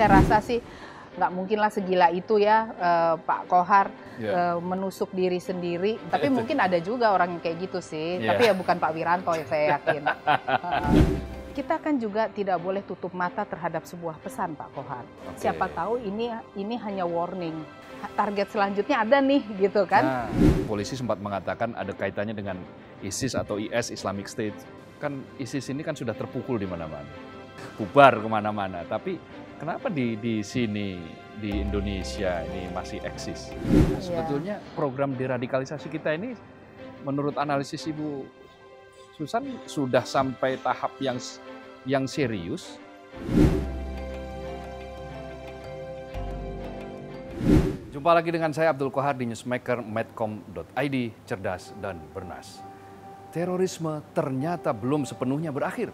saya rasa sih nggak mungkinlah segila itu ya uh, Pak Kohar yeah. Ya. uh, menusuk diri sendiri. Tapi iya, mungkin ada juga orang yang kayak gitu sih. Yeah. Tapi ya bukan Pak Wiranto ya saya yakin. uh, kita kan juga tidak boleh tutup mata terhadap sebuah pesan Pak Kohar. Okay. Siapa tahu ini ini hanya warning. Target selanjutnya ada nih gitu kan. Nah, polisi sempat mengatakan ada kaitannya dengan ISIS atau IS Islamic State. Kan ISIS ini kan sudah terpukul di mana-mana. Bubar kemana-mana. Tapi kenapa di di sini di Indonesia ini masih eksis? Iya. Sebetulnya program deradikalisasi kita ini menurut analisis Ibu Susan sudah sampai tahap yang yang serius. Jumpa lagi dengan saya Abdul Kohar di newsmaker medcom.id, cerdas dan bernas. Terorisme ternyata belum sepenuhnya berakhir.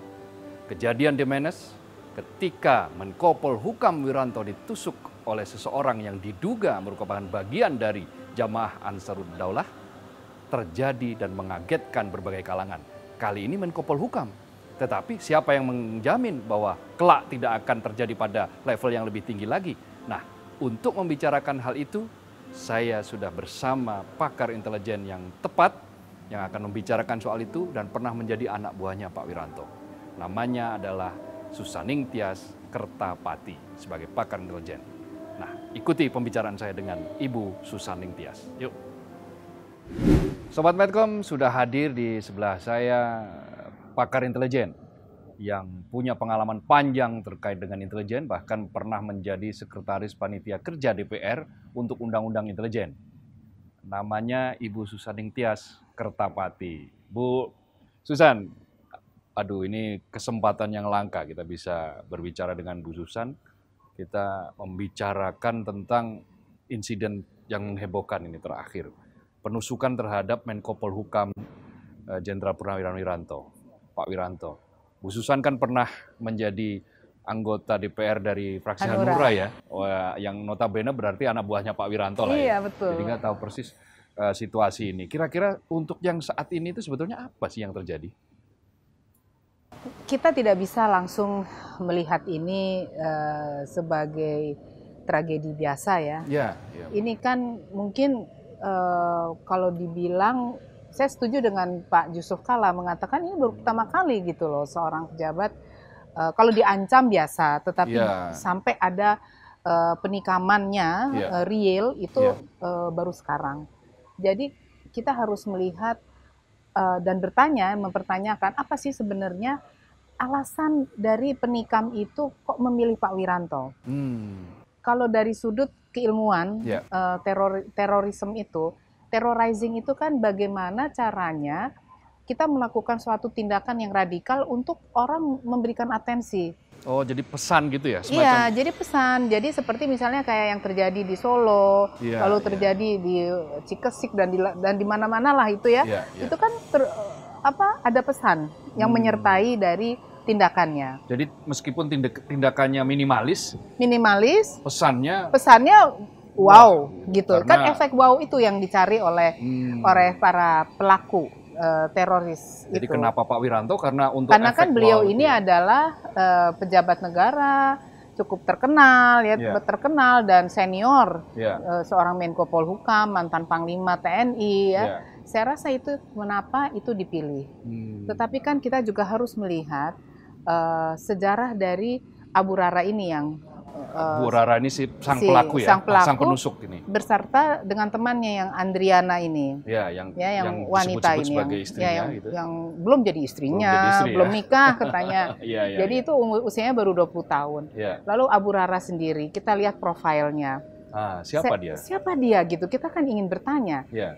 Kejadian di Menes, ketika Menkopol Hukam Wiranto ditusuk oleh seseorang yang diduga merupakan bagian dari jamaah Ansarud Daulah terjadi dan mengagetkan berbagai kalangan. Kali ini Menkopol Hukam. Tetapi siapa yang menjamin bahwa kelak tidak akan terjadi pada level yang lebih tinggi lagi? Nah, untuk membicarakan hal itu, saya sudah bersama pakar intelijen yang tepat yang akan membicarakan soal itu dan pernah menjadi anak buahnya Pak Wiranto. Namanya adalah Susaning Tias Kertapati sebagai pakar intelijen. Nah, ikuti pembicaraan saya dengan Ibu Susaning Tias. Yuk. Sobat Medcom sudah hadir di sebelah saya pakar intelijen yang punya pengalaman panjang terkait dengan intelijen, bahkan pernah menjadi sekretaris panitia kerja DPR untuk undang-undang intelijen. Namanya Ibu Susaning Tias Kertapati. Bu Susan, aduh ini kesempatan yang langka kita bisa berbicara dengan Bu Susan, kita membicarakan tentang insiden yang menghebohkan ini terakhir. Penusukan terhadap Menko Polhukam eh, Jenderal Purnawirawan Wiranto, Pak Wiranto. Bu Susan kan pernah menjadi anggota DPR dari fraksi Hanura, Hanura ya, Wah, yang notabene berarti anak buahnya Pak Wiranto lah ya. iya, betul. Jadi nggak tahu persis eh, situasi ini. Kira-kira untuk yang saat ini itu sebetulnya apa sih yang terjadi? kita tidak bisa langsung melihat ini uh, sebagai tragedi biasa ya. Yeah, yeah. Ini kan mungkin uh, kalau dibilang saya setuju dengan Pak Yusuf Kala mengatakan ini baru pertama kali gitu loh seorang pejabat uh, kalau diancam biasa, tetapi yeah. sampai ada uh, penikamannya yeah. Ya. uh, real itu yeah. Ya. uh, baru sekarang. Jadi kita harus melihat uh, dan bertanya, mempertanyakan apa sih sebenarnya alasan dari penikam itu kok memilih Pak Wiranto? Hmm. Kalau dari sudut keilmuan yeah. Ya. uh, teror terorisme itu, terrorizing itu kan bagaimana caranya kita melakukan suatu tindakan yang radikal untuk orang memberikan atensi. Oh, jadi pesan gitu ya? Iya, semacam... Iya, jadi pesan. Jadi seperti misalnya kayak yang terjadi di Solo, ya, lalu iya. terjadi di Cikesik dan di dan di mana-mana lah itu ya. ya itu kan ter, apa ada pesan yang hmm. menyertai dari tindakannya. Jadi meskipun tindak, tindakannya minimalis, minimalis, pesannya pesannya wow, wow gitu. Karena, kan efek wow itu yang dicari oleh hmm. oleh para pelaku uh, teroris Jadi itu. kenapa Pak Wiranto? Karena untuk Karena efek kan beliau wow ini itu. Ya. adalah uh, pejabat negara cukup terkenal ya yeah. terkenal dan senior yeah. Ya. uh, seorang Menko Polhukam, mantan Panglima TNI ya. Yeah saya rasa itu kenapa itu dipilih. Hmm. Tetapi kan kita juga harus melihat uh, sejarah dari Abu Rara ini yang uh, Abu Rara ini si sang si, pelaku ya, sang, pelaku sang penusuk ini. Berserta dengan temannya yang Andriana ini. Ya, yang ya, yang, yang wanita ini yang, ya, yang, gitu. yang belum jadi istrinya, belum, ya. nikah katanya. ya, ya, jadi ya. itu umur usianya baru 20 tahun. Ya. Lalu Abu Rara sendiri, kita lihat profilnya. Ah, siapa Se dia? Siapa dia gitu. Kita kan ingin bertanya. Ya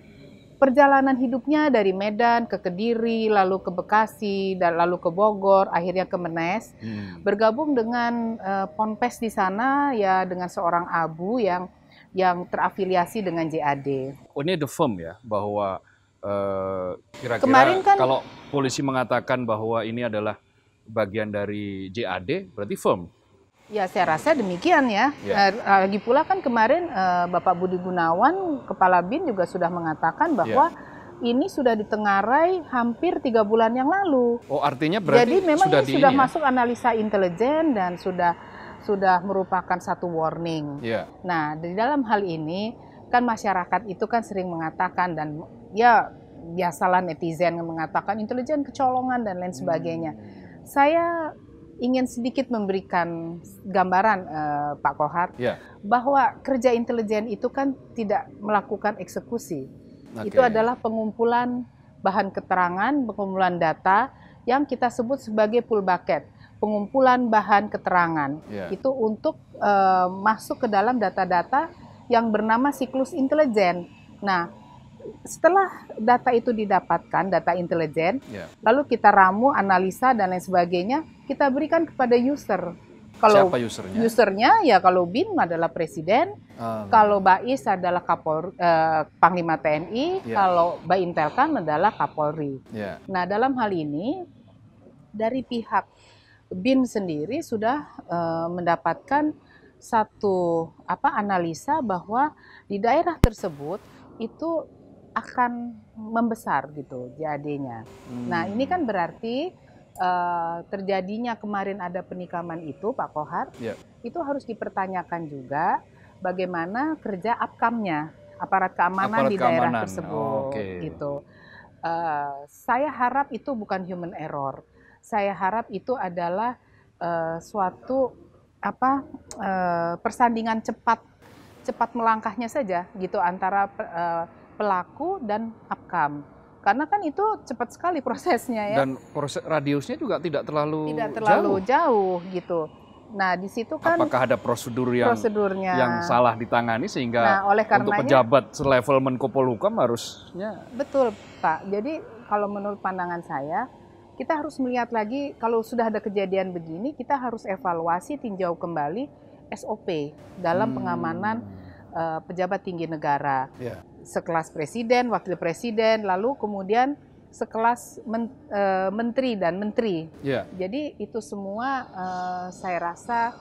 perjalanan hidupnya dari Medan ke Kediri, lalu ke Bekasi, dan lalu ke Bogor, akhirnya ke Menes. Hmm. Bergabung dengan uh, Ponpes di sana ya dengan seorang abu yang yang terafiliasi dengan JAD. Oh, ini the firm ya bahwa eh, kira-kira uh, Kemarin kan, kalau polisi mengatakan bahwa ini adalah bagian dari JAD berarti firm. Ya saya rasa demikian ya. ya. Eh, lagi pula kan kemarin eh, Bapak Budi Gunawan, Kepala BIN juga sudah mengatakan ya. bahwa ya ini sudah ditengarai hampir tiga bulan yang lalu. Oh, artinya berarti Jadi memang sudah, ini sudah ini ya? masuk ya? analisa intelijen dan sudah sudah merupakan satu warning. Ya. Nah, di dalam hal ini kan masyarakat itu kan sering mengatakan dan ya biasalah netizen mengatakan intelijen kecolongan dan lain hmm. sebagainya. Hmm. Saya ingin sedikit memberikan gambaran uh, Pak Kohar yeah. bahwa kerja intelijen itu kan tidak melakukan eksekusi. Okay. Itu adalah pengumpulan bahan keterangan, pengumpulan data yang kita sebut sebagai pull bucket, pengumpulan bahan keterangan. Yeah. Itu untuk uh, masuk ke dalam data-data yang bernama siklus intelijen. Nah, setelah data itu didapatkan, data intelijen, yeah. lalu kita ramu, analisa dan lain sebagainya, kita berikan kepada user. Kalau Siapa usernya? Usernya ya kalau BIN adalah presiden, um. kalau BAIS adalah Kapol, eh, Panglima TNI, yeah. kalau BAINTELKAM adalah Kapolri. Yeah. Nah dalam hal ini dari pihak BIN sendiri sudah eh, mendapatkan satu apa analisa bahwa di daerah tersebut itu akan membesar gitu jadinya. Hmm. Nah ini kan berarti uh, terjadinya kemarin ada penikaman itu Pak Kohar, yeah. itu harus dipertanyakan juga bagaimana kerja apkamnya aparat keamanan aparat di keamanan. daerah tersebut oh, okay. gitu. Uh, saya harap itu bukan human error. Saya harap itu adalah uh, suatu apa uh, persandingan cepat cepat melangkahnya saja gitu antara uh, pelaku dan outcome. Karena kan itu cepat sekali prosesnya ya. Dan proses radiusnya juga tidak terlalu tidak terlalu jauh, jauh gitu. Nah, di situ kan apakah ada prosedur yang prosedurnya. yang salah ditangani sehingga nah, oleh untuk pejabat selevel Menko Polhukam harusnya Betul, Pak. Jadi kalau menurut pandangan saya, kita harus melihat lagi kalau sudah ada kejadian begini, kita harus evaluasi tinjau kembali SOP dalam hmm. pengamanan uh, pejabat tinggi negara, yeah. sekelas presiden, wakil presiden, lalu kemudian sekelas men, uh, menteri dan menteri. Yeah. Jadi itu semua uh, saya rasa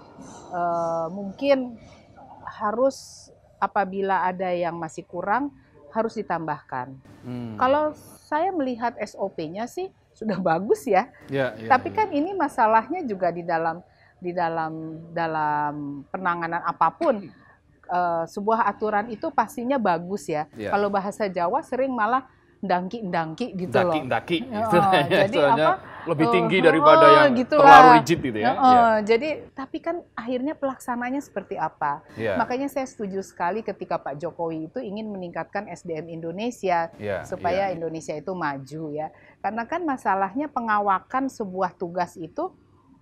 uh, mungkin harus apabila ada yang masih kurang harus ditambahkan. Hmm. Kalau saya melihat SOP-nya sih sudah bagus ya. Yeah, yeah, Tapi ya. kan ini masalahnya juga di dalam di dalam dalam penanganan apapun uh, sebuah aturan itu pastinya bagus ya. Yeah. Kalau bahasa Jawa sering malah dangki dangki gitu loh. Daki-daki. Gitu. Ya, jadi apa? Lebih oh, tinggi daripada oh, yang gitu terlalu rigid gitu ya. Oh, yeah. Jadi tapi kan akhirnya pelaksananya seperti apa? Yeah. Makanya saya setuju sekali ketika Pak Jokowi itu ingin meningkatkan SDM Indonesia yeah, supaya yeah. Indonesia itu maju ya. Karena kan masalahnya pengawakan sebuah tugas itu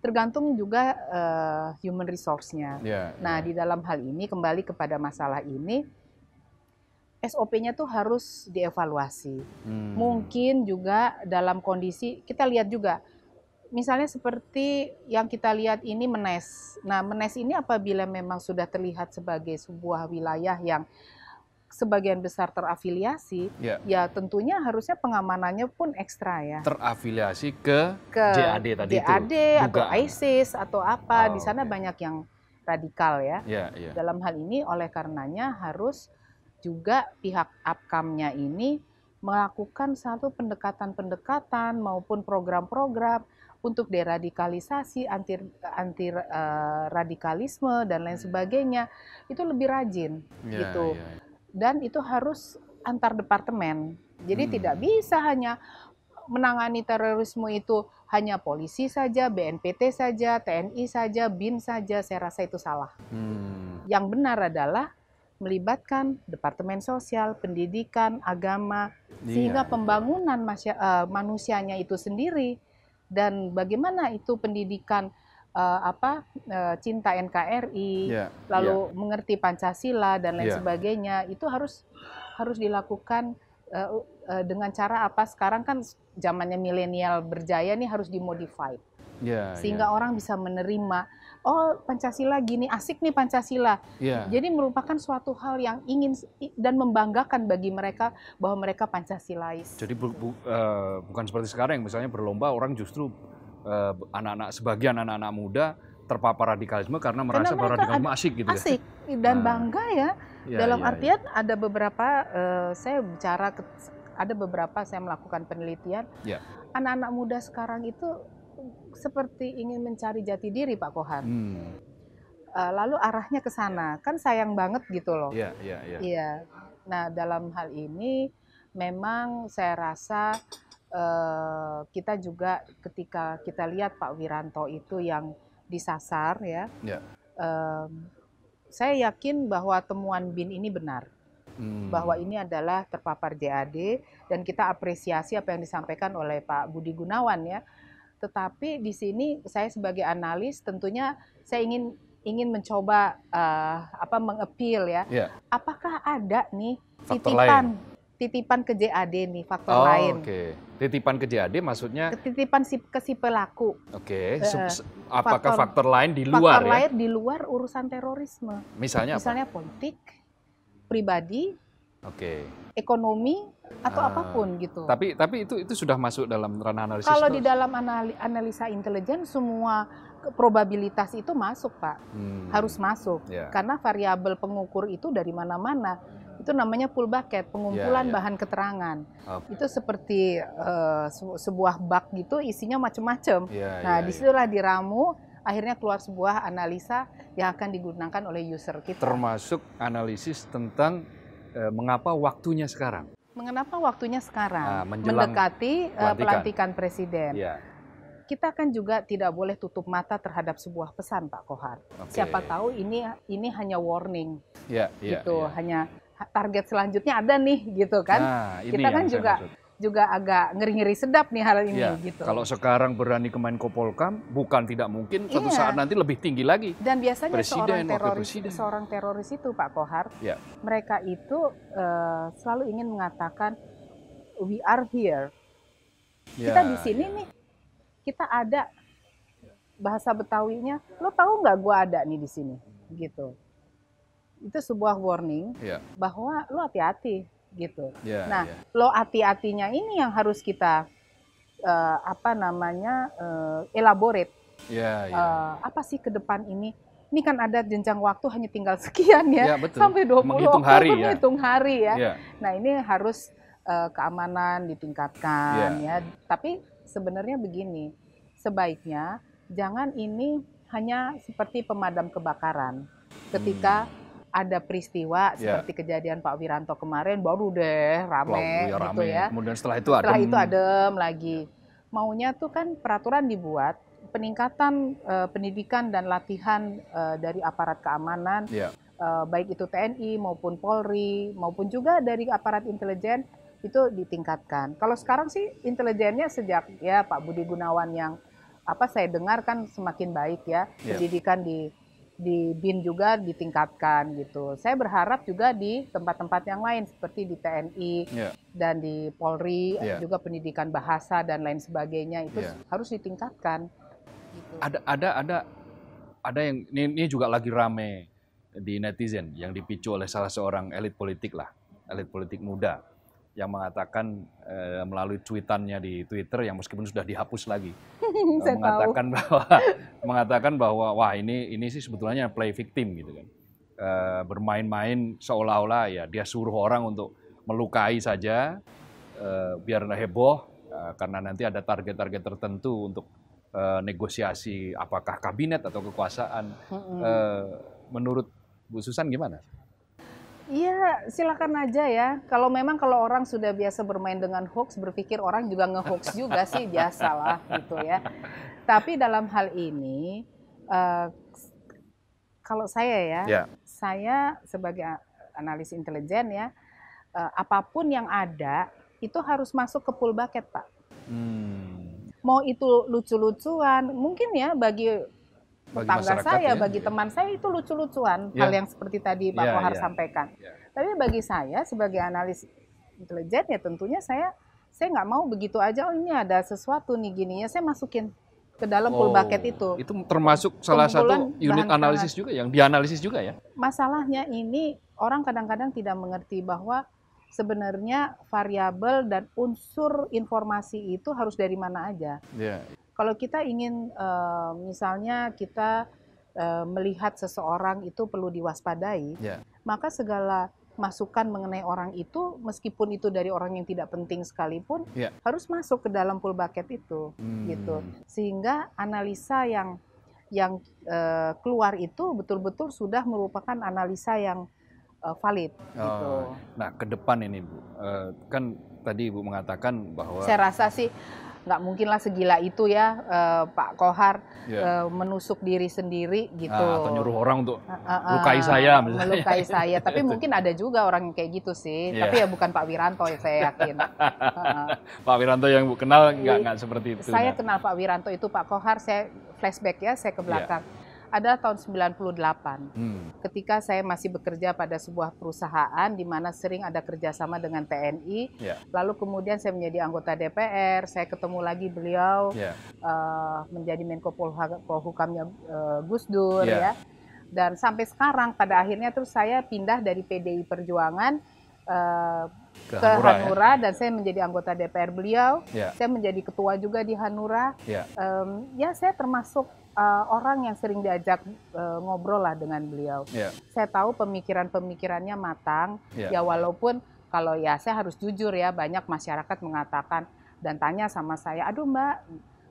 tergantung juga uh, human resource-nya. Yeah, nah, yeah. di dalam hal ini kembali kepada masalah ini SOP-nya tuh harus dievaluasi. Hmm. Mungkin juga dalam kondisi kita lihat juga misalnya seperti yang kita lihat ini Menes. Nah, Menes ini apabila memang sudah terlihat sebagai sebuah wilayah yang sebagian besar terafiliasi, ya, ya tentunya harusnya pengamanannya pun ekstra ya. Terafiliasi ke, ke JAD tadi JAD, itu. JAD atau ISIS atau apa, oh, di sana okay. banyak yang radikal ya. Ya, ya. Dalam hal ini oleh karenanya harus juga pihak APKAM-nya ini melakukan satu pendekatan-pendekatan maupun program-program untuk deradikalisasi, anti anti uh, eh, radikalisme dan lain hmm. sebagainya itu lebih rajin yeah, gitu. Yeah. Ya dan itu harus antar departemen. Jadi hmm. tidak bisa hanya menangani terorisme itu hanya polisi saja, BNPT saja, TNI saja, BIN saja. Saya rasa itu salah. Hmm. Yang benar adalah melibatkan departemen sosial, pendidikan, agama, iya. sehingga pembangunan eh, manusianya itu sendiri dan bagaimana itu pendidikan uh, apa uh, cinta NKRI, yeah. lalu yeah. mengerti Pancasila dan lain yeah. sebagainya itu harus harus dilakukan uh, uh, dengan cara apa? Sekarang kan zamannya milenial berjaya nih harus dimodified. Yeah, sehingga yeah. orang bisa menerima oh Pancasila gini asik nih Pancasila yeah. jadi merupakan suatu hal yang ingin dan membanggakan bagi mereka bahwa mereka Pancasilais jadi bu, bu, uh, bukan seperti sekarang misalnya berlomba orang justru Eh, anak-anak sebagian anak-anak muda terpapar radikalisme karena merasa karena bahwa radikalisme asik gitu ya. asik dan nah. bangga ya. ya Dalam ya, artian ya. ada beberapa uh, saya bicara ke, ada beberapa saya melakukan penelitian. Iya. Anak-anak muda sekarang itu seperti ingin mencari jati diri Pak Kohar. Hmm. Eh, lalu arahnya ke sana. Kan sayang banget gitu loh. Iya, iya, iya. iya. Nah, dalam hal ini memang saya rasa Eh, kita juga ketika kita lihat Pak Wiranto itu yang disasar ya, ya. Um, saya yakin bahwa temuan bin ini benar. Hmm. bahwa ini adalah terpapar JAD dan kita apresiasi apa yang disampaikan oleh Pak Budi Gunawan ya. Tetapi di sini saya sebagai analis tentunya saya ingin ingin mencoba uh, apa mengepil ya. ya Apakah ada nih titipan titipan ke JAD nih faktor oh, lain. Oke, okay. titipan ke JAD maksudnya? Titipan si, ke si pelaku. Oke, okay. uh, eh, apakah faktor, faktor lain di luar faktor ya? lain di luar urusan terorisme. Misalnya? Misalnya apa? politik, pribadi, oke, okay. ekonomi atau uh, apapun gitu. Tapi tapi itu itu sudah masuk dalam ranah analisis. Kalau di dalam anali, analisa intelijen semua probabilitas itu masuk pak, hmm. harus masuk yeah. karena variabel pengukur itu dari mana-mana itu namanya pull bucket, pengumpulan yeah, yeah. bahan keterangan. Okay. Itu seperti uh, sebuah bak gitu isinya macam-macam. Yeah, ya, nah, yeah, disitulah yeah. diramu akhirnya keluar sebuah analisa yang akan digunakan oleh user kita. Termasuk analisis tentang uh, mengapa waktunya sekarang. Mengapa waktunya sekarang? Nah, mendekati eh, pelantikan, uh, pelantikan presiden. Yeah kita kan juga tidak boleh tutup mata terhadap sebuah pesan Pak Kohar. Okay. Siapa tahu ini ini hanya warning, yeah, yeah, gitu, yeah. hanya target selanjutnya ada nih gitu kan. Nah, kita kan juga juga agak ngeri-ngeri sedap nih hal ini ya, gitu. Kalau sekarang berani ke kemain Kopolkam, bukan tidak mungkin suatu iya. saat nanti lebih tinggi lagi. Dan biasanya presiden, seorang teroris, presiden. seorang teroris itu Pak Kohar, ya. mereka itu uh, selalu ingin mengatakan we are here. Ya. Kita iya, di sini iya. nih, kita ada bahasa Betawinya. Lo tahu nggak gue ada nih di sini, gitu itu sebuah warning yeah. bahwa lo hati-hati gitu. Yeah, nah, yeah. lo hati-hatinya ini yang harus kita uh, apa namanya uh, elaborate. Yeah, yeah. Uh, apa sih ke depan ini? Ini kan ada jenjang waktu hanya tinggal sekian ya, yeah, betul. sampai 20 menghitung ya. hari ya. Menghitung hari ya. Yeah. Nah, ini harus uh, keamanan ditingkatkan yeah. ya. Tapi sebenarnya begini, sebaiknya jangan ini hanya seperti pemadam kebakaran ketika hmm ada peristiwa yeah. seperti kejadian Pak Wiranto kemarin baru deh rame, ya, rame. gitu ya. Kemudian setelah itu setelah adem. itu adem lagi. Maunya tuh kan peraturan dibuat peningkatan uh, pendidikan dan latihan uh, dari aparat keamanan yeah. Ya. uh, baik itu TNI maupun Polri maupun juga dari aparat intelijen itu ditingkatkan. Kalau sekarang sih intelijennya sejak ya Pak Budi Gunawan yang apa saya dengar kan semakin baik ya yeah. pendidikan di di BIN juga ditingkatkan gitu. Saya berharap juga di tempat-tempat yang lain seperti di TNI yeah. dan di Polri yeah. juga pendidikan bahasa dan lain sebagainya itu yeah. harus ditingkatkan. Gitu. Ada ada ada ada yang ini, ini juga lagi rame di netizen yang dipicu oleh salah seorang elit politik lah, elit politik muda yang mengatakan eh, melalui cuitannya di Twitter yang meskipun sudah dihapus lagi eh, Saya mengatakan tahu. bahwa mengatakan bahwa wah ini ini sih sebetulnya play victim gitu kan eh, bermain-main seolah-olah ya dia suruh orang untuk melukai saja eh, biar heboh eh, karena nanti ada target-target tertentu untuk eh, negosiasi apakah kabinet atau kekuasaan eh, menurut Bu Susan gimana? Iya, silakan aja ya. Kalau memang kalau orang sudah biasa bermain dengan hoax, berpikir orang juga ngehoax juga sih biasalah gitu ya. Tapi dalam hal ini, uh, kalau saya ya, ya, saya sebagai analis intelijen ya, uh, apapun yang ada itu harus masuk ke pool bucket pak. Hmm. Mau itu lucu-lucuan, mungkin ya bagi bagi saya, ya, bagi teman saya itu lucu-lucuan yeah. hal yang seperti tadi Pak ya, Kohar yeah, yeah. sampaikan. Yeah. Tapi bagi saya sebagai analis intelijen ya tentunya saya saya nggak mau begitu aja oh ini ada sesuatu nih gininya saya masukin ke dalam oh, bucket itu. Itu termasuk salah satu unit analisis juga ya, yang dianalisis juga ya. Masalahnya ini orang kadang-kadang tidak mengerti bahwa sebenarnya variabel dan unsur informasi itu harus dari mana aja. Yeah. Kalau kita ingin uh, misalnya kita uh, melihat seseorang itu perlu diwaspadai, yeah. maka segala masukan mengenai orang itu, meskipun itu dari orang yang tidak penting sekalipun, yeah. harus masuk ke dalam pull bucket itu, hmm. gitu. Sehingga analisa yang yang uh, keluar itu betul-betul sudah merupakan analisa yang uh, valid. Oh. Gitu. Nah, ke depan ini Bu, uh, kan tadi Ibu mengatakan bahwa saya rasa sih nggak mungkinlah segila itu ya uh, Pak Kohar yeah. Iya. uh, menusuk diri sendiri gitu. Ah, atau nyuruh orang untuk uh, ah, uh, ah, ah. lukai saya misalnya. Melukai saya, tapi mungkin ada juga orang yang kayak gitu sih. Yeah. Tapi ya bukan Pak Wiranto ya saya yakin. Pak Wiranto yang kenal nggak nggak seperti itu. Saya nah. kenal Pak Wiranto itu Pak Kohar saya flashback ya saya ke iya. belakang. Yeah adalah tahun 98. Hmm. Ketika saya masih bekerja pada sebuah perusahaan di mana sering ada kerjasama dengan TNI, yeah. lalu kemudian saya menjadi anggota DPR, saya ketemu lagi beliau yeah. Ya. uh, menjadi Menko Polhukamnya uh, Gus Dur yeah. ya. Dan sampai sekarang pada akhirnya terus saya pindah dari PDI Perjuangan uh, ke, ke Hanura, ya? Hanura ya? dan saya menjadi anggota DPR beliau. Yeah. Saya menjadi ketua juga di Hanura. Yeah. Ya. Um, ya saya termasuk uh, orang yang sering diajak uh, ngobrol lah dengan beliau. Yeah. Saya tahu pemikiran-pemikirannya matang. Yeah. Ya walaupun kalau ya saya harus jujur ya banyak masyarakat mengatakan dan tanya sama saya, aduh Mbak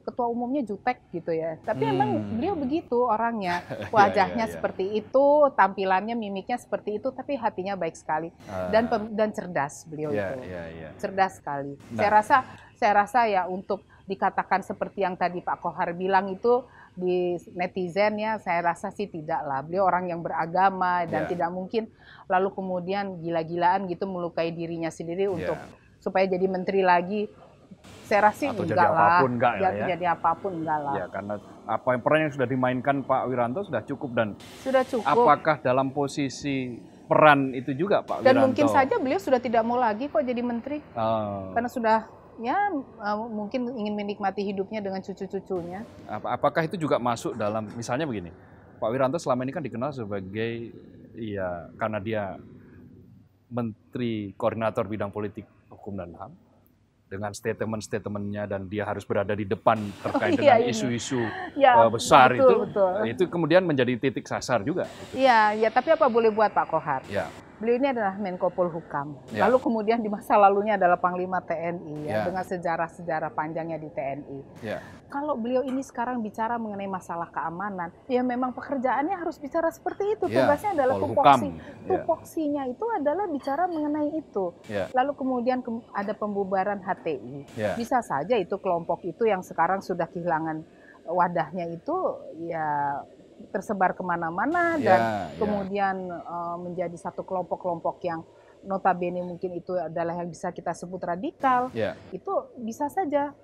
ketua umumnya jutek gitu ya. Tapi hmm. emang beliau begitu orangnya. Iya, iya, Wajahnya yeah, yeah, yeah. seperti itu, tampilannya, mimiknya seperti itu, tapi hatinya baik sekali uh, dan dan cerdas beliau yeah, itu. Yeah, yeah. Cerdas sekali. Nah. Saya rasa saya rasa ya untuk dikatakan seperti yang tadi Pak Kohar bilang itu di netizen ya saya rasa sih tidak lah beliau orang yang beragama dan yeah. tidak mungkin lalu kemudian gila-gilaan gitu melukai dirinya sendiri iya. untuk supaya jadi menteri lagi saya rasa Atau enggak jadi lah. apapun enggak ya, ya. jadi apapun enggak lah. Ya, karena apa yang peran yang sudah dimainkan Pak Wiranto sudah cukup dan sudah cukup. Apakah dalam posisi peran itu juga Pak dan Wiranto? Dan mungkin saja beliau sudah tidak mau lagi kok jadi menteri. Oh. Karena sudah ya eh, mungkin ingin menikmati hidupnya dengan cucu-cucunya. Apakah itu juga masuk dalam misalnya begini, Pak Wiranto selama ini kan dikenal sebagai ya karena dia Menteri Koordinator Bidang Politik Hukum dan HAM dengan statement-statementnya dan dia harus berada di depan terkait oh, iya, dengan iya. isu-isu ya, eh, besar betul, itu betul. Nah, itu kemudian menjadi titik sasar juga. Iya, gitu. ya tapi apa boleh buat Pak Kohar? Ya. Beliau ini adalah Menko Polhukam. Ya. Lalu kemudian di masa lalunya adalah Panglima TNI ya, ya. dengan sejarah-sejarah panjangnya di TNI. Ya. Kalau beliau ini sekarang bicara mengenai masalah keamanan, ya memang pekerjaannya harus bicara seperti itu. Ya. Tugasnya adalah tupoksi. Ya. Tupoksinya itu adalah bicara mengenai itu. Ya. Lalu kemudian ada pembubaran HTI. Ya. Bisa saja itu kelompok itu yang sekarang sudah kehilangan wadahnya itu ya tersebar kemana-mana iya, dan iya. kemudian yeah. Uh, menjadi satu kelompok-kelompok yang notabene mungkin itu adalah yang bisa kita sebut radikal yeah. itu bisa saja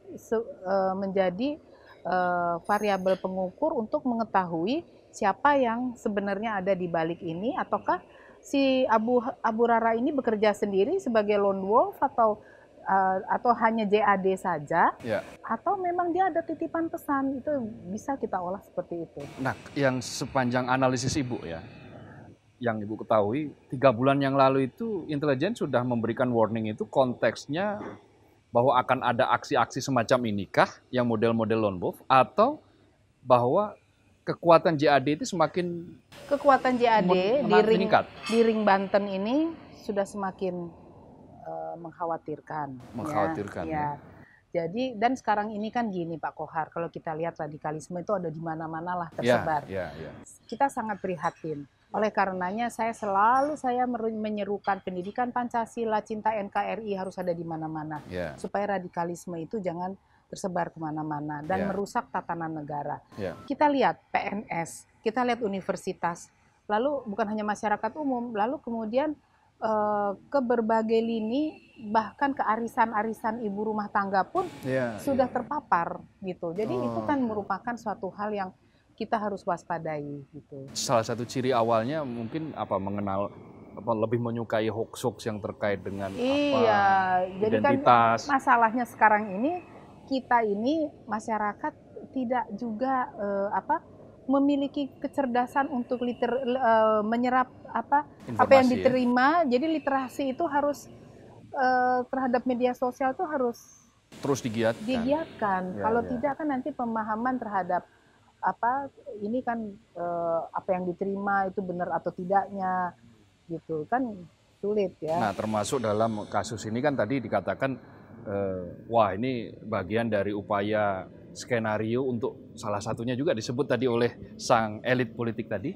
uh, menjadi uh, variabel pengukur untuk mengetahui siapa yang sebenarnya ada di balik ini ataukah si Abu Abu Rara ini bekerja sendiri sebagai lone wolf atau uh, atau hanya JAD saja ya. atau memang dia ada titipan pesan itu bisa kita olah seperti itu. Nah, yang sepanjang analisis Ibu ya. Yang Ibu ketahui, tiga bulan yang lalu itu intelijen sudah memberikan warning itu konteksnya bahwa akan ada aksi-aksi semacam inikah yang model-model lone wolf atau bahwa kekuatan JAD itu semakin kekuatan JAD di ring, di ring Banten ini sudah semakin uh, mengkhawatirkan. Mengkhawatirkan. Ya, ya. ya. Jadi dan sekarang ini kan gini Pak Kohar, kalau kita lihat radikalisme itu ada di mana-mana lah ya, tersebar. Ya, ya, ya. Kita sangat prihatin. Oleh karenanya saya selalu saya menyerukan pendidikan Pancasila, cinta NKRI harus ada di mana-mana yeah. supaya radikalisme itu jangan tersebar kemana-mana dan yeah. merusak tatanan negara. Yeah. Kita lihat PNS, kita lihat universitas, lalu bukan hanya masyarakat umum, lalu kemudian uh, ke berbagai lini bahkan ke arisan-arisan ibu rumah tangga pun yeah, sudah yeah. terpapar gitu. Jadi oh. itu kan merupakan suatu hal yang kita harus waspadai gitu. Salah satu ciri awalnya mungkin apa mengenal apa lebih menyukai hoax-hoax yang terkait dengan iya, apa jadi kan identitas. Kan masalahnya sekarang ini kita ini masyarakat tidak juga uh, apa memiliki kecerdasan untuk liter, uh, menyerap apa Informasi apa yang ya. diterima. Ya? Jadi literasi itu harus uh, terhadap media sosial itu harus terus digiatkan. Digiatkan. Ya, Kalau ya. tidak kan nanti pemahaman terhadap apa ini kan uh, apa yang diterima itu benar atau tidaknya gitu kan sulit ya. Nah, termasuk dalam kasus ini kan tadi dikatakan uh, wah ini bagian dari upaya skenario untuk salah satunya juga disebut tadi oleh sang elit politik tadi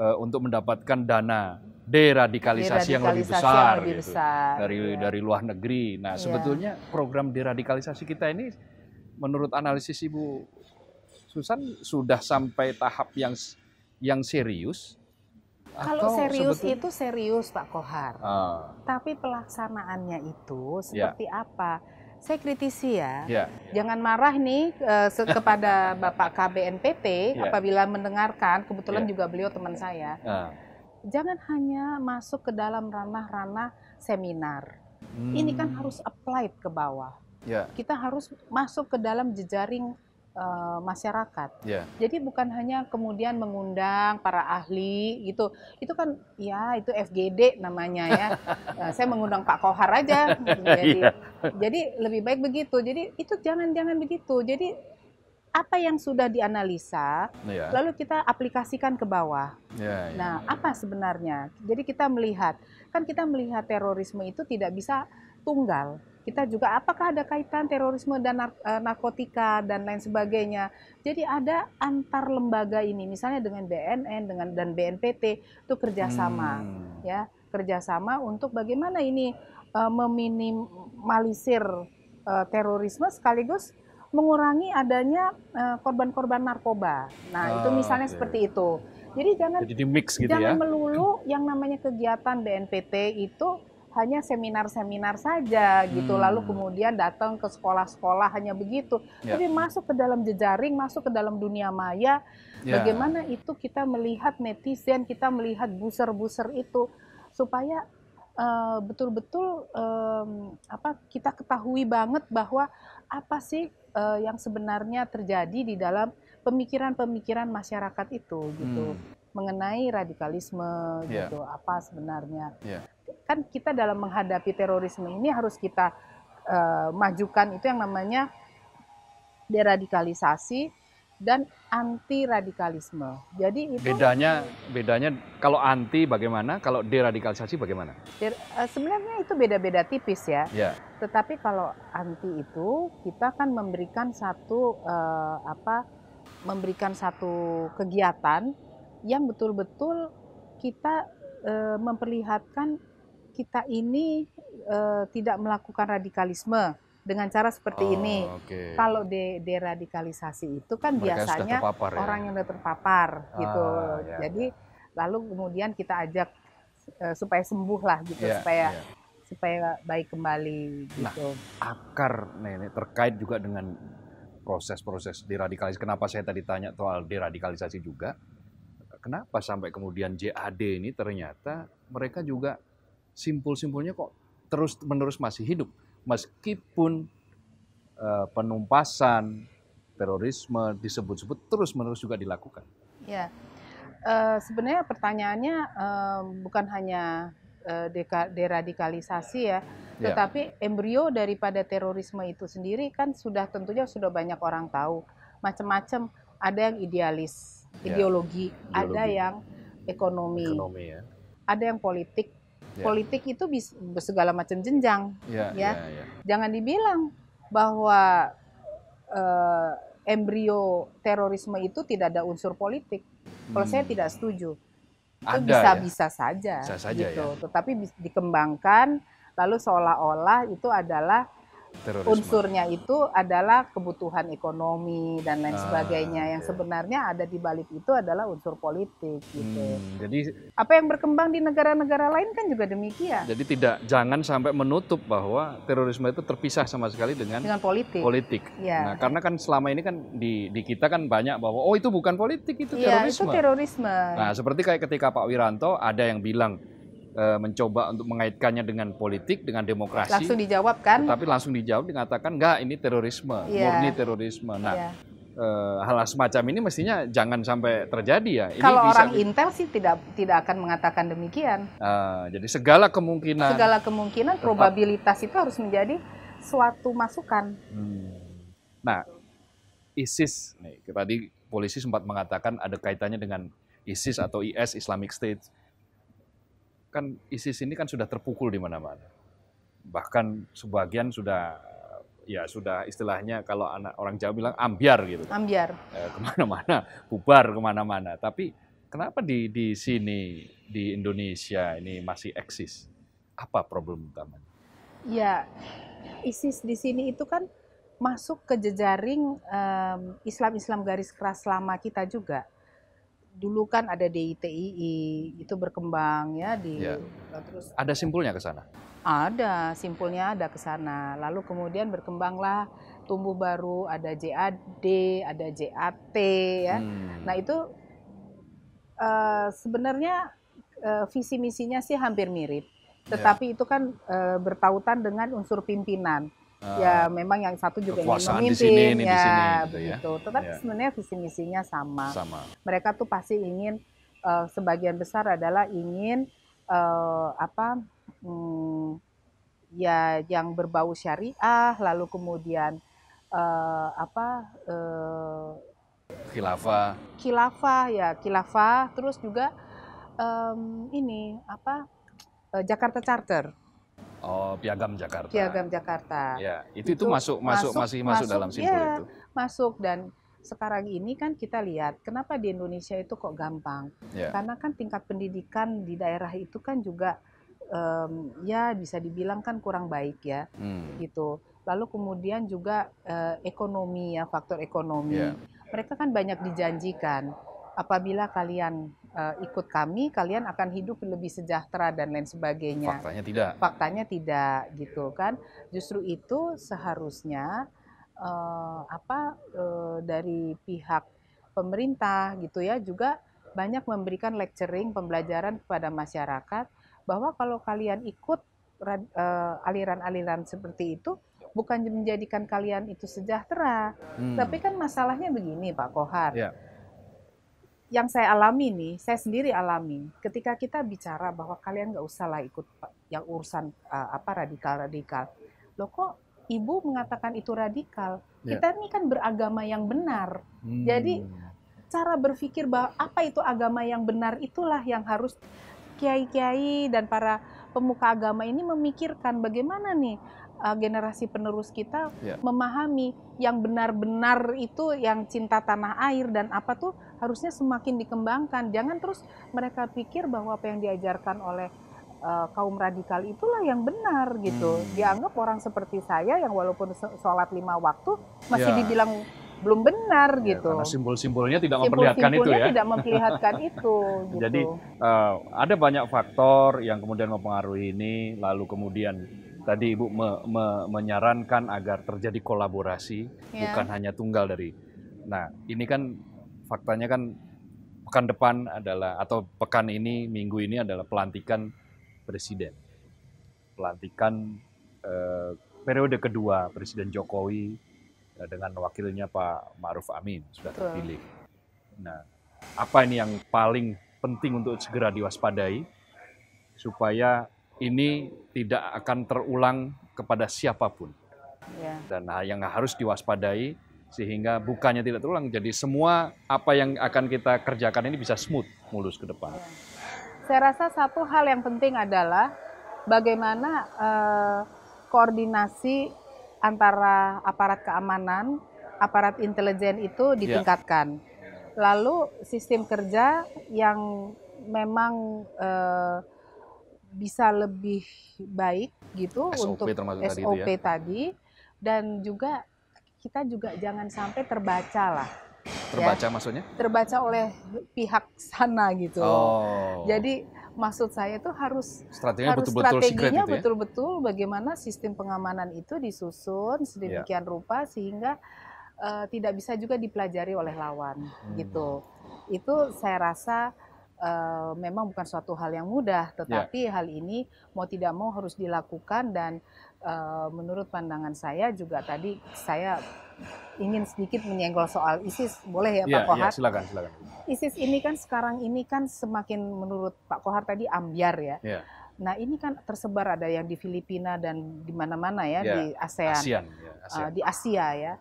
uh, untuk mendapatkan dana deradikalisasi, deradikalisasi yang lebih gitu, besar, yang lebih besar gitu, dari iya. dari luar negeri. Nah, iya. sebetulnya program deradikalisasi kita ini menurut analisis Ibu Susan sudah sampai tahap yang yang serius. Kalau atau serius sebetul... itu serius Pak Kohar. Uh. Tapi pelaksanaannya itu ya. seperti yeah. apa? saya kritisi ya. ya. Jangan marah nih uh, kepada Bapak KBNPP ya. apabila mendengarkan, kebetulan ya. juga beliau teman saya. Ya. Jangan hanya masuk ke dalam ranah-ranah seminar. Hmm. Ini kan hmm. harus applied ke bawah. Ya. Kita harus masuk ke dalam jejaring Eh, masyarakat. Yeah. Jadi bukan hanya kemudian mengundang para ahli gitu. Itu kan ya itu FGD namanya ya. Eh, saya mengundang Pak Kohar aja. Jadi, yeah. jadi lebih baik begitu. Jadi itu jangan-jangan begitu. Jadi apa yang sudah dianalisa, yeah. lalu kita aplikasikan ke bawah. Yeah, iya. nah, yeah. apa sebenarnya? Jadi kita melihat, kan kita melihat terorisme itu tidak bisa tunggal kita juga apakah ada kaitan terorisme dan eh, narkotika dan lain sebagainya. Jadi ada antar lembaga ini, misalnya dengan BNN dengan dan BNPT itu kerjasama, hmm. ya kerjasama untuk bagaimana ini uh, meminimalisir uh, terorisme sekaligus mengurangi adanya korban-korban uh, narkoba. Nah oh, itu ah, misalnya okay. seperti itu. Jadi jangan Jadi mix gitu jangan ya. melulu yang namanya kegiatan BNPT itu hanya seminar-seminar saja gitu hmm. lalu kemudian datang ke sekolah-sekolah hanya begitu yeah. tapi masuk ke dalam jejaring masuk ke dalam dunia maya yeah. bagaimana itu kita melihat netizen kita melihat buser-buser itu supaya betul eh, betul-betul um, apa kita ketahui banget bahwa apa sih uh, yang sebenarnya terjadi di dalam pemikiran-pemikiran masyarakat itu gitu hmm. mengenai radikalisme yeah. gitu apa sebenarnya yeah kan kita dalam menghadapi terorisme ini harus kita uh, majukan itu yang namanya deradikalisasi dan anti radikalisme. Jadi itu bedanya bedanya kalau anti bagaimana, kalau deradikalisasi bagaimana? Der, uh, sebenarnya itu beda-beda tipis ya. Yeah. Tetapi kalau anti itu kita kan memberikan satu uh, apa memberikan satu kegiatan yang betul-betul kita memperlihatkan kita ini uh, tidak melakukan radikalisme dengan cara seperti oh, ini. Okay. Kalau de deradikalisasi itu kan Mereka biasanya terpapar, ya? orang ya? yang sudah terpapar ah, gitu. Ya. ya. Jadi lalu kemudian kita ajak uh, supaya sembuh lah gitu, yeah, supaya yeah. supaya baik kembali nah, gitu. Nah, akar nenek terkait juga dengan proses-proses deradikalisasi. Kenapa saya tadi tanya soal deradikalisasi juga? Kenapa sampai kemudian JAD ini ternyata mereka juga simpul-simpulnya kok terus-menerus masih hidup meskipun uh, penumpasan terorisme disebut-sebut terus-menerus juga dilakukan. Ya, uh, sebenarnya pertanyaannya uh, bukan hanya uh, deradikalisasi ya, ya, tetapi embrio daripada terorisme itu sendiri kan sudah tentunya sudah banyak orang tahu macam-macam. Ada yang idealis, ya. ideologi, ideologi, ada yang ekonomi, ekonomi ya. ada yang politik, Yeah. Politik itu bisa segala macam jenjang, yeah, ya. Yeah, yeah. Ya. Jangan dibilang bahwa uh, embrio terorisme itu tidak ada unsur politik. Kalau saya hmm. tidak setuju. Itu ada, bisa ya? bisa saja, bisa saja gitu. Ya? Tetapi dikembangkan lalu seolah-olah itu adalah terorisme. unsurnya itu adalah kebutuhan ekonomi dan lain ah, sebagainya yang iya. sebenarnya ada di balik itu adalah unsur politik gitu. Hmm, jadi apa yang berkembang di negara-negara lain kan juga demikian. Jadi tidak jangan sampai menutup bahwa terorisme itu terpisah sama sekali dengan dengan politik. Politik. Ya. Nah, karena kan selama ini kan di di kita kan banyak bahwa oh itu bukan politik itu iya, terorisme. Ya, itu terorisme. Nah, seperti kayak ketika Pak Wiranto ada yang bilang Eh, mencoba untuk mengaitkannya dengan politik, dengan demokrasi. Langsung dijawab kan? Tapi langsung dijawab dikatakan enggak ini terorisme, yeah. murni terorisme. Nah, yeah. Iya. hal semacam ini mestinya jangan sampai terjadi ya. Ini Kalau bisa orang intel sih tidak tidak akan mengatakan demikian. Uh, jadi segala kemungkinan. Segala kemungkinan, tetap... probabilitas itu harus menjadi suatu masukan. Hmm. Nah, ISIS, nih, tadi polisi sempat mengatakan ada kaitannya dengan ISIS atau IS Islamic State kan ISIS ini kan sudah terpukul di mana-mana. Bahkan sebagian sudah ya sudah istilahnya kalau anak orang Jawa bilang ambiar gitu. Ambiar. Eh, kemana-mana, bubar kemana-mana. Tapi kenapa di di sini di Indonesia ini masih eksis? Apa problem utamanya? Ya, ISIS di sini itu kan masuk ke jejaring islam Islam-Islam garis keras lama kita juga dulu kan ada DITII itu berkembang ya di ya. terus ada simpulnya ke sana. Ada, simpulnya ada ke sana. Lalu kemudian berkembanglah tumbuh baru ada JAD, ada JAT ya. Hmm. Nah, itu uh, sebenarnya uh, visi misinya sih hampir mirip. Iya. Tetapi ya. itu kan uh, bertautan dengan unsur pimpinan uh, ya memang yang satu juga ingin memimpin di sini, ini ya di sini, gitu Ya. Tetapi ya. sebenarnya visi misinya sama. sama. Mereka tuh pasti ingin uh, sebagian besar adalah ingin uh, apa hmm, ya yang berbau syariah lalu kemudian uh, apa uh, khilafah khilafah ya khilafah terus juga um, ini apa Jakarta Charter Oh, Piagam Jakarta. Piagam Jakarta. Ya, itu itu, itu masuk, masuk masuk masih masuk, masuk dalam iya, simpul ya, itu. Masuk dan sekarang ini kan kita lihat kenapa di Indonesia itu kok gampang? Ya. Karena kan tingkat pendidikan di daerah itu kan juga um, ya bisa dibilang kan kurang baik ya, hmm. gitu. Lalu kemudian juga uh, ekonomi ya faktor ekonomi. Ya. Mereka kan banyak dijanjikan apabila kalian uh, ikut kami, kalian akan hidup lebih sejahtera dan lain sebagainya. Faktanya tidak. Faktanya tidak gitu kan. Justru itu seharusnya uh, apa uh, dari pihak pemerintah gitu ya juga banyak memberikan lecturing pembelajaran kepada masyarakat bahwa kalau kalian ikut aliran-aliran seperti itu bukan menjadikan kalian itu sejahtera, hmm. tapi kan masalahnya begini Pak Kohar. Yeah yang saya alami nih, saya sendiri alami. Ketika kita bicara bahwa kalian nggak usah lah ikut yang urusan uh, apa radikal-radikal. Loh kok ibu mengatakan itu radikal? Yeah. Kita ini kan beragama yang benar. Hmm. Jadi cara berpikir bahwa apa itu agama yang benar itulah yang harus kiai-kiai dan para pemuka agama ini memikirkan bagaimana nih eh, generasi penerus kita yeah. memahami yang benar-benar itu yang cinta tanah air dan apa tuh harusnya semakin dikembangkan. Jangan terus mereka pikir bahwa apa yang diajarkan oleh uh, kaum radikal itulah yang benar gitu. Hmm. Dianggap orang seperti saya yang walaupun sholat lima waktu masih ya. dibilang belum benar ya, gitu. Karena simbol-simbolnya tidak Simbol memperlihatkan itu ya. tidak memperlihatkan itu. Gitu. Jadi uh, ada banyak faktor yang kemudian mempengaruhi ini. Lalu kemudian tadi ibu me me menyarankan agar terjadi kolaborasi, ya. bukan hanya tunggal dari. Nah ini kan faktanya kan pekan depan adalah atau pekan ini minggu ini adalah pelantikan presiden, pelantikan eh, periode kedua Presiden Jokowi eh, dengan wakilnya Pak Ma'ruf Amin sudah terpilih. Nah, apa ini yang paling penting untuk segera diwaspadai supaya ini tidak akan terulang kepada siapapun. Ya. Dan yang harus diwaspadai sehingga bukannya tidak terulang. Jadi semua apa yang akan kita kerjakan ini bisa smooth, mulus ke depan. Iya. Saya rasa satu hal yang penting adalah bagaimana eh, koordinasi antara aparat keamanan, aparat intelijen itu iya. ditingkatkan. Yeah. Lalu sistem kerja yang memang eh, bisa lebih baik gitu SOP untuk SOP ya. tadi dan juga kita juga jangan sampai terbaca lah. Terbaca ya. maksudnya? Terbaca oleh pihak sana gitu. Oh. Jadi maksud saya itu harus strateginya betul-betul strateginya gitu ya? betul-betul bagaimana sistem pengamanan itu disusun sedemikian ya. rupa sehingga uh, tidak bisa juga dipelajari oleh lawan hmm. gitu. Itu saya rasa uh, memang bukan suatu hal yang mudah, ya. tetapi yeah. hal ini mau tidak mau harus dilakukan dan uh, menurut pandangan saya juga tadi saya ingin sedikit menyenggol soal ISIS, boleh ya Pak ya, ya, Kohar? Yeah, silakan, silakan. ISIS ini kan sekarang ini kan semakin menurut Pak Kohar tadi ambiar ya. Yeah. Nah ini kan tersebar ada yang di Filipina dan di mana-mana ya yeah. di ASEAN, ASEAN, Uh, di Asia ya.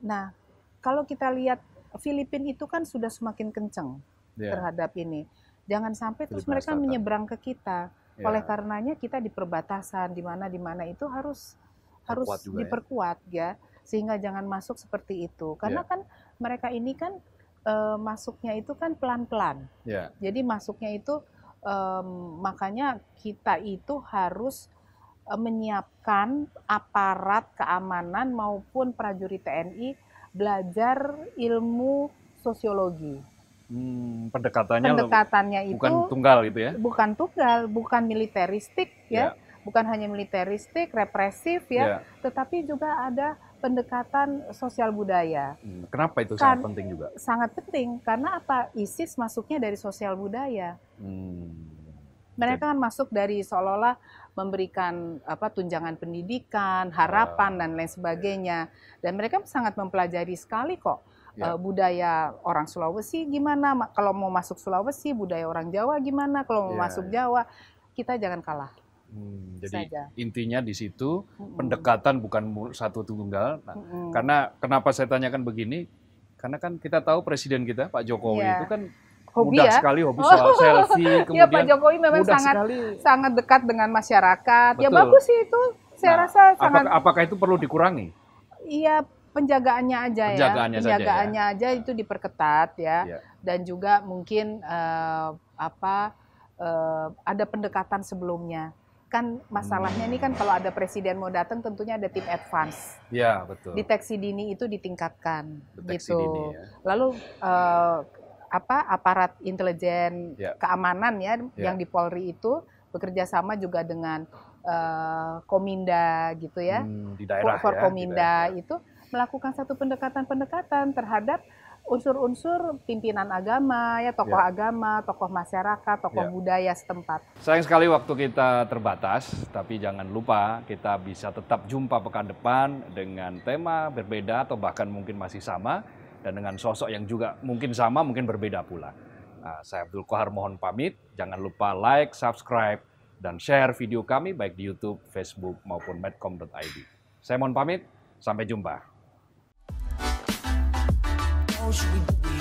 Nah kalau kita lihat Filipina itu kan sudah semakin kenceng yeah. terhadap ini. Jangan sampai terus mereka menyeberang ke kita. Yeah. Oleh karenanya kita di perbatasan di mana di mana itu harus harus ya. diperkuat ya. ya sehingga jangan masuk seperti itu karena yeah. kan mereka ini kan e, masuknya itu kan pelan-pelan yeah. jadi masuknya itu e, makanya kita itu harus eh, menyiapkan aparat keamanan maupun prajurit TNI belajar ilmu sosiologi Hmm, pendekatannya pendekatannya itu bukan tunggal gitu ya? Bukan tunggal, bukan militeristik ya, yeah. bukan hanya militeristik, represif ya, yeah. tetapi juga ada pendekatan sosial budaya. Hmm, kenapa itu kan, sangat penting juga? Sangat penting karena apa? ISIS masuknya dari sosial budaya. Hmm. Mereka kan masuk dari seolah-olah memberikan apa tunjangan pendidikan, harapan ya. dan lain ya. sebagainya. Dan mereka sangat mempelajari sekali kok ya. uh, budaya orang Sulawesi gimana, Ma kalau mau masuk Sulawesi budaya orang Jawa gimana, kalau mau ya, masuk ya. Jawa kita jangan kalah. Hmm, jadi saja. intinya di situ hmm pendekatan bukan satu tunggal. Nah, Karena kenapa saya tanyakan begini? Karena kan kita tahu presiden kita Pak Jokowi yeah. itu kan hobi mudah ya? sekali hobi oh. soal oh. selfie. Kemudian ya, Pak Jokowi memang sangat sekali. sangat dekat dengan masyarakat. Ya, Betul. Ya bagus sih itu. Saya nah, rasa apakah, sangat. Apakah itu perlu dikurangi? Iya penjagaannya aja penjagaannya ya penjagaannya saja, ya. aja itu diperketat ya, ya. dan juga mungkin uh, apa uh, ada pendekatan sebelumnya kan masalahnya ini kan kalau ada presiden mau datang tentunya ada tim advance ya betul deteksi dini itu ditingkatkan deteksi gitu dini, ya. lalu uh, apa aparat intelijen ya. keamanan ya, ya yang di Polri itu bekerja sama juga dengan uh, Kominda gitu ya, hmm, di daerah ya, Kominda di daerah. Ya. itu melakukan satu pendekatan-pendekatan terhadap unsur-unsur pimpinan agama, ya tokoh ya. agama, tokoh masyarakat, tokoh ya. budaya setempat. Sayang sekali waktu kita terbatas, tapi jangan lupa kita bisa tetap jumpa pekan depan dengan tema berbeda atau bahkan mungkin masih sama dan dengan sosok yang juga mungkin sama, mungkin berbeda pula. Nah, saya Abdul Kohar mohon pamit. Jangan lupa like, subscribe, dan share video kami baik di YouTube, Facebook maupun medcom.id. Saya mohon pamit. Sampai jumpa. should we do